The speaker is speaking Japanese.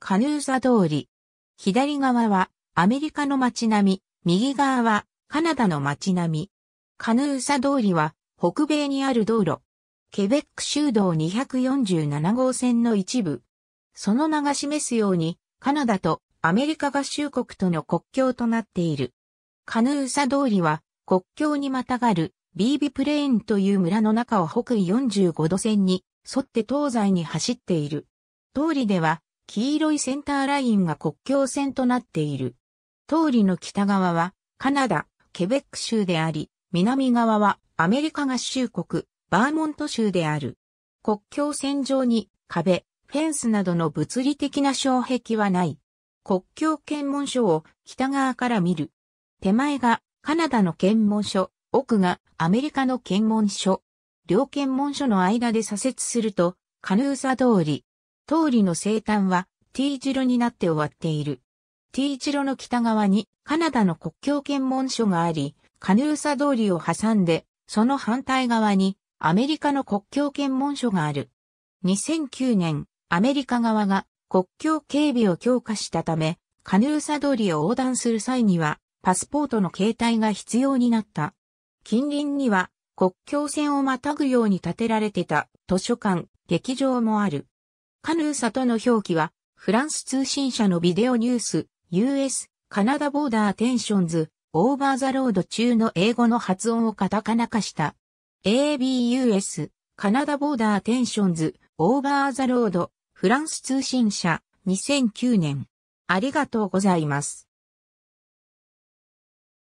カヌーザ通り。左側はアメリカの街並み、右側はカナダの街並み。カヌーザ通りは北米にある道路。ケベック州道247号線の一部。その名が示すように、カナダとアメリカ合衆国との国境となっている。カヌーサ通りは国境にまたがるビービプレーンという村の中を北緯45度線に沿って東西に走っている。通りでは黄色いセンターラインが国境線となっている。通りの北側はカナダ、ケベック州であり、南側はアメリカ合衆国、バーモント州である。国境線上に壁、フェンスなどの物理的な障壁はない。国境検問所を北側から見る。手前がカナダの検問所、奥がアメリカの検問所。両検問所の間で左折すると、カヌーサ通り、通りの生誕は T 字路になって終わっている。T 字路の北側にカナダの国境検問所があり、カヌーサ通りを挟んで、その反対側にアメリカの国境検問所がある。2009年、アメリカ側が国境警備を強化したため、カヌーサ通りを横断する際には、パスポートの携帯が必要になった。近隣には国境線をまたぐように建てられてた図書館、劇場もある。カヌーサとの表記は、フランス通信社のビデオニュース、US、カナダボーダーテンションズ、オーバーザロード中の英語の発音をカタカナ化した。ABUS、カナダボーダーテンションズ、オーバーザロード、フランス通信社、2009年。ありがとうございます。